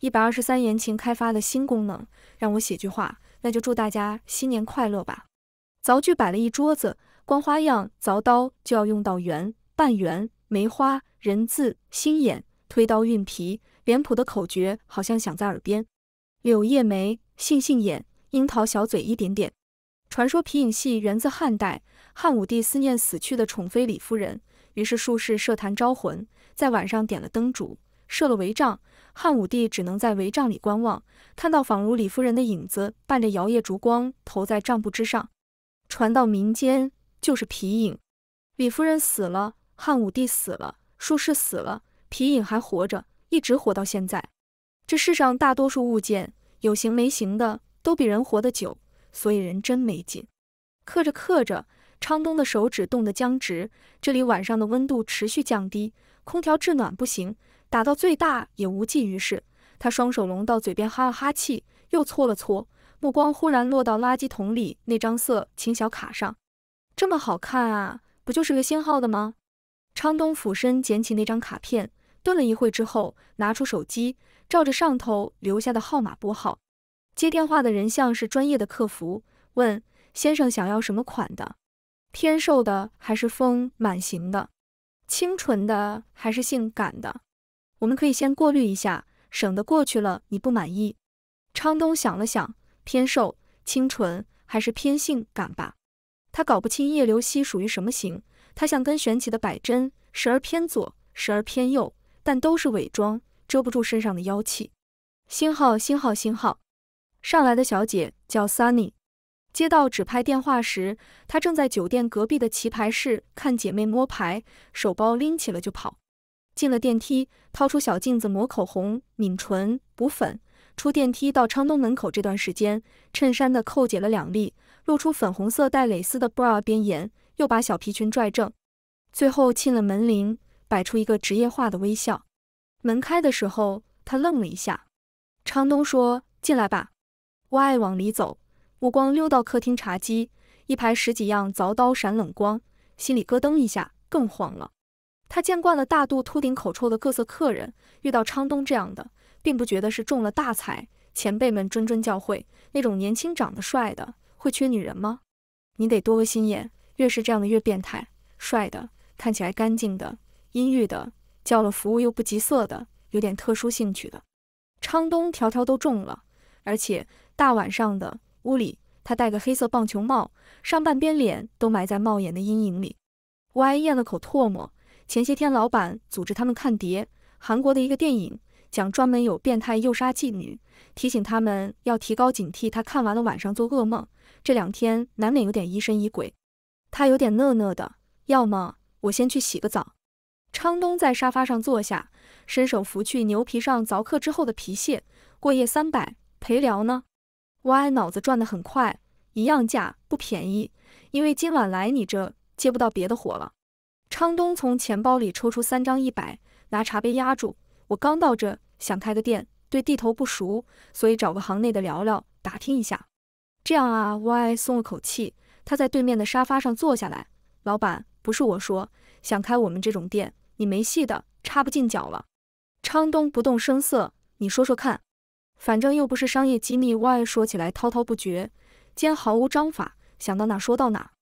一百二十三言情开发的新功能，让我写句话，那就祝大家新年快乐吧。凿具摆了一桌子，光花样，凿刀就要用到圆、半圆、梅花、人字、心眼，推刀运皮脸谱的口诀好像响在耳边：柳叶眉，杏杏眼，樱桃小嘴一点点。传说皮影戏源自汉代，汉武帝思念死去的宠妃李夫人，于是术士设坛招魂，在晚上点了灯烛，设了帷帐。汉武帝只能在帷帐里观望，看到仿如李夫人的影子，伴着摇曳烛光投在帐布之上。传到民间就是皮影。李夫人死了，汉武帝死了，术士死了，皮影还活着，一直活到现在。这世上大多数物件，有形没形的，都比人活得久，所以人真没劲。刻着刻着，昌东的手指冻得僵直。这里晚上的温度持续降低，空调制暖不行。打到最大也无济于事。他双手拢到嘴边，哈了哈气，又搓了搓，目光忽然落到垃圾桶里那张色情小卡上。这么好看啊？不就是个新号的吗？昌东俯身捡起那张卡片，顿了一会之后，拿出手机，照着上头留下的号码拨号。接电话的人像是专业的客服，问：“先生想要什么款的？偏瘦的还是丰满型的？清纯的还是性感的？”我们可以先过滤一下，省得过去了你不满意。昌东想了想，偏瘦、清纯，还是偏性感吧。他搞不清叶流西属于什么型，他像根悬起的摆针，时而偏左，时而偏右，但都是伪装，遮不住身上的妖气。星号星号星号，上来的小姐叫 Sunny。接到指派电话时，她正在酒店隔壁的棋牌室看姐妹摸牌，手包拎起了就跑。进了电梯，掏出小镜子抹口红，抿唇补粉。出电梯到昌东门口这段时间，衬衫的扣解了两粒，露出粉红色带蕾丝的 bra 边沿，又把小皮裙拽正。最后进了门铃，摆出一个职业化的微笑。门开的时候，他愣了一下。昌东说：“进来吧。”我爱往里走，目光溜到客厅茶几，一排十几样凿刀闪冷光，心里咯噔一下，更慌了。他见惯了大肚、秃顶、口臭的各色客人，遇到昌东这样的，并不觉得是中了大彩。前辈们谆谆教诲：那种年轻、长得帅的，会缺女人吗？你得多个心眼，越是这样的越变态。帅的，看起来干净的，阴郁的，叫了服务又不急色的，有点特殊兴趣的，昌东条条都中了。而且大晚上的，屋里他戴个黑色棒球帽，上半边脸都埋在帽檐的阴影里。我咽了口唾沫。前些天，老板组织他们看碟，韩国的一个电影，讲专门有变态诱杀妓女，提醒他们要提高警惕。他看完了，晚上做噩梦，这两天难免有点疑神疑鬼。他有点讷讷的，要么我先去洗个澡。昌东在沙发上坐下，伸手拂去牛皮上凿刻之后的皮屑。过夜三百，陪聊呢？歪脑子转得很快，一样价不便宜，因为今晚来你这接不到别的活了。昌东从钱包里抽出三张一百，拿茶杯压住。我刚到这，想开个店，对地头不熟，所以找个行内的聊聊，打听一下。这样啊，Y 松了口气，他在对面的沙发上坐下来。老板，不是我说，想开我们这种店，你没戏的，插不进脚了。昌东不动声色，你说说看，反正又不是商业机密。Y 说起来滔滔不绝，间毫无章法，想到哪说到哪。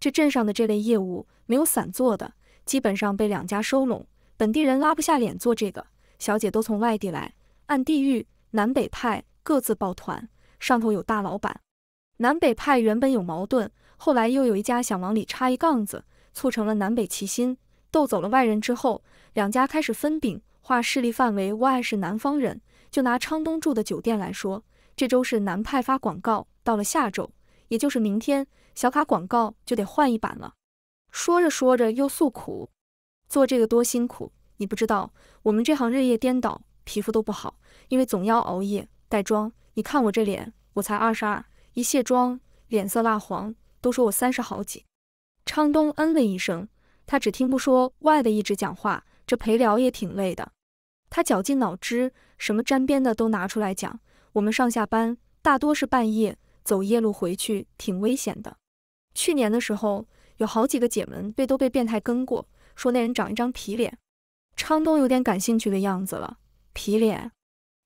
这镇上的这类业务没有散做的，基本上被两家收拢，本地人拉不下脸做这个。小姐都从外地来，按地域，南北派各自抱团，上头有大老板。南北派原本有矛盾，后来又有一家想往里插一杠子，促成了南北齐心，斗走了外人之后，两家开始分饼，划势力范围。我爱是南方人，就拿昌东住的酒店来说，这周是南派发广告，到了下周。也就是明天，小卡广告就得换一版了。说着说着又诉苦，做这个多辛苦，你不知道，我们这行日夜颠倒，皮肤都不好，因为总要熬夜带妆。你看我这脸，我才二十二，一卸妆脸色蜡黄，都说我三十好几。昌东嗯了一声，他只听不说，外的一直讲话，这陪聊也挺累的。他绞尽脑汁，什么沾边的都拿出来讲。我们上下班大多是半夜。走夜路回去挺危险的。去年的时候，有好几个姐们被都被变态跟过，说那人长一张皮脸。昌东有点感兴趣的样子了。皮脸，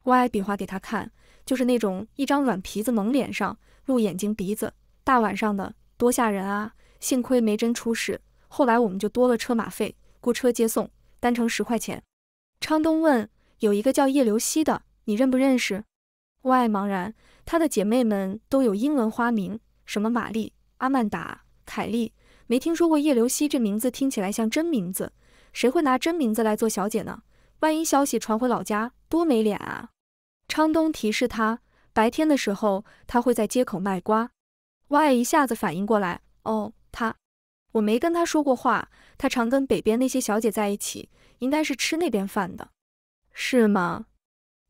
歪比划给他看，就是那种一张软皮子蒙脸上，露眼睛鼻子，大晚上的，多吓人啊！幸亏没真出事。后来我们就多了车马费，雇车接送，单程十块钱。昌东问，有一个叫叶流西的，你认不认识？歪茫然。她的姐妹们都有英文花名，什么玛丽、阿曼达、凯莉，没听说过叶流西这名字，听起来像真名字，谁会拿真名字来做小姐呢？万一消息传回老家，多没脸啊！昌东提示她，白天的时候，她会在街口卖瓜。Y 一下子反应过来，哦，他，我没跟他说过话，他常跟北边那些小姐在一起，应该是吃那边饭的，是吗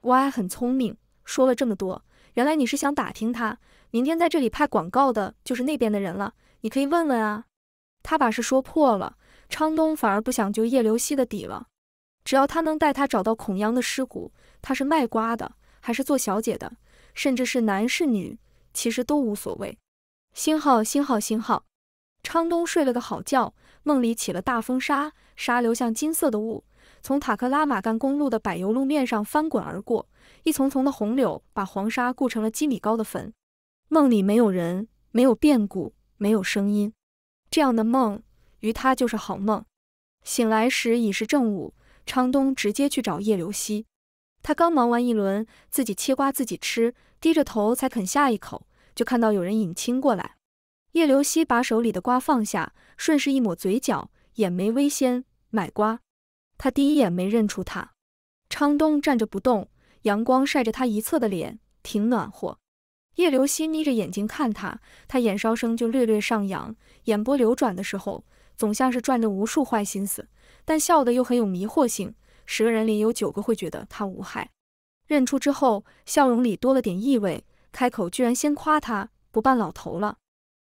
？Y 很聪明，说了这么多。原来你是想打听他明天在这里拍广告的，就是那边的人了。你可以问问啊。他把事说破了，昌东反而不想救叶流西的底了。只要他能带他找到孔央的尸骨，他是卖瓜的，还是做小姐的，甚至是男是女，其实都无所谓。星号星号星号，昌东睡了个好觉，梦里起了大风沙，沙流像金色的雾，从塔克拉玛干公路的柏油路面上翻滚而过。一丛丛的红柳把黄沙固成了几米高的坟。梦里没有人，没有变故，没有声音，这样的梦于他就是好梦。醒来时已是正午，昌东直接去找叶流西。他刚忙完一轮，自己切瓜自己吃，低着头才啃下一口，就看到有人引亲过来。叶流西把手里的瓜放下，顺势一抹嘴角，眼眉微掀，买瓜。他第一眼没认出他，昌东站着不动。阳光晒着他一侧的脸，挺暖和。叶流心眯着眼睛看他，他眼梢声就略略上扬，眼波流转的时候，总像是转着无数坏心思，但笑得又很有迷惑性，十个人里有九个会觉得他无害。认出之后，笑容里多了点意味，开口居然先夸他不扮老头了，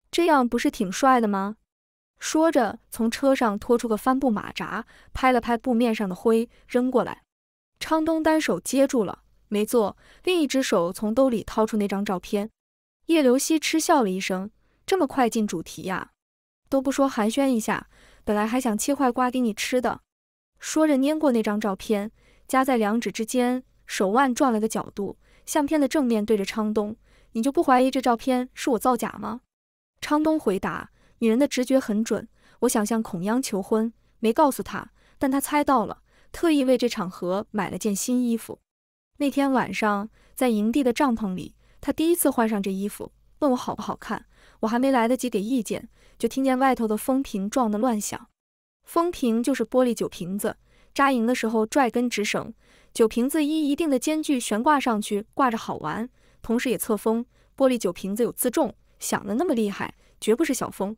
这样不是挺帅的吗？说着，从车上拖出个帆布马扎，拍了拍布面上的灰，扔过来。昌东单手接住了。没做，另一只手从兜里掏出那张照片，叶流西嗤笑了一声：“这么快进主题呀，都不说寒暄一下？本来还想切块瓜给你吃的。”说着，拈过那张照片，夹在两指之间，手腕转了个角度，相片的正面对着昌东。你就不怀疑这照片是我造假吗？昌东回答：“女人的直觉很准。我想向孔央求婚，没告诉他，但他猜到了，特意为这场合买了件新衣服。”那天晚上，在营地的帐篷里，他第一次换上这衣服，问我好不好看。我还没来得及给意见，就听见外头的风瓶撞得乱响。风瓶就是玻璃酒瓶子，扎营的时候拽根直绳，酒瓶子依一定的间距悬挂上去，挂着好玩，同时也测风。玻璃酒瓶子有自重，响得那么厉害，绝不是小风。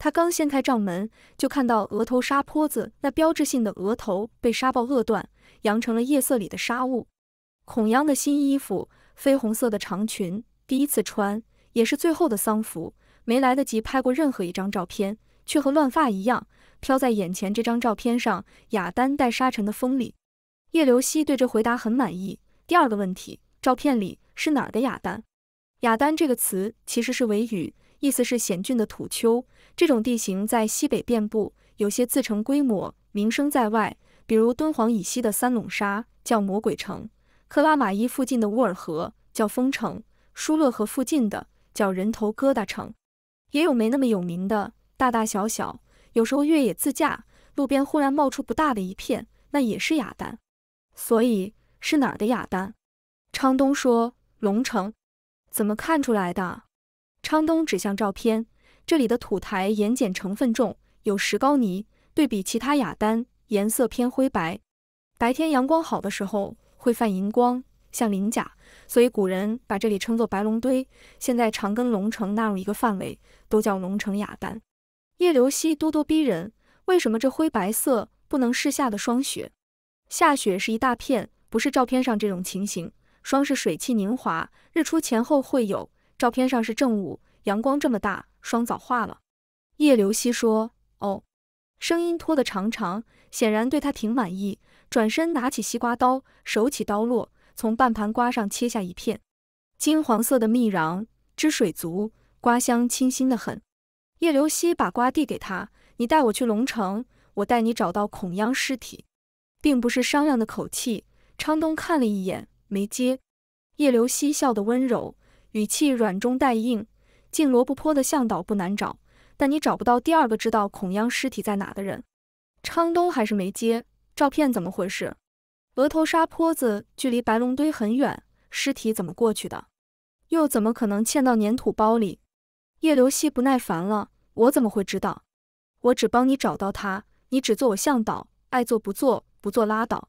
他刚掀开帐门，就看到额头沙坡子那标志性的额头被沙暴扼断，扬成了夜色里的沙雾。孔央的新衣服，绯红色的长裙，第一次穿，也是最后的丧服，没来得及拍过任何一张照片，却和乱发一样飘在眼前这张照片上，雅丹带沙尘的风里。叶流西对这回答很满意。第二个问题，照片里是哪儿的雅丹？雅丹这个词其实是维语，意思是险峻的土丘，这种地形在西北遍布，有些自成规模，名声在外，比如敦煌以西的三垄沙，叫魔鬼城。克拉玛依附近的乌尔河叫丰城，疏勒河附近的叫人头疙瘩城，也有没那么有名的，大大小小。有时候越野自驾，路边忽然冒出不大的一片，那也是雅丹。所以是哪的雅丹？昌东说龙城。怎么看出来的？昌东指向照片，这里的土台盐碱成分重，有石膏泥，对比其他雅丹，颜色偏灰白。白天阳光好的时候。会泛银光，像鳞甲，所以古人把这里称作白龙堆。现在常跟龙城纳入一个范围，都叫龙城雅丹。叶流溪咄咄逼人，为什么这灰白色不能是下的霜雪？下雪是一大片，不是照片上这种情形。霜是水汽凝华，日出前后会有。照片上是正午，阳光这么大，霜早化了。叶流溪说，哦，声音拖得长长，显然对他挺满意。转身拿起西瓜刀，手起刀落，从半盘瓜上切下一片金黄色的蜜瓤，汁水足，瓜香清新的很。叶流西把瓜递给他：“你带我去龙城，我带你找到孔央尸体。”并不是商量的口气。昌东看了一眼，没接。叶流西笑得温柔，语气软中带硬：“进罗布泊的向导不难找，但你找不到第二个知道孔央尸体在哪的人。”昌东还是没接。照片怎么回事？额头沙坡子距离白龙堆很远，尸体怎么过去的？又怎么可能嵌到粘土包里？叶流西不耐烦了，我怎么会知道？我只帮你找到他，你只做我向导，爱做不做，不做拉倒。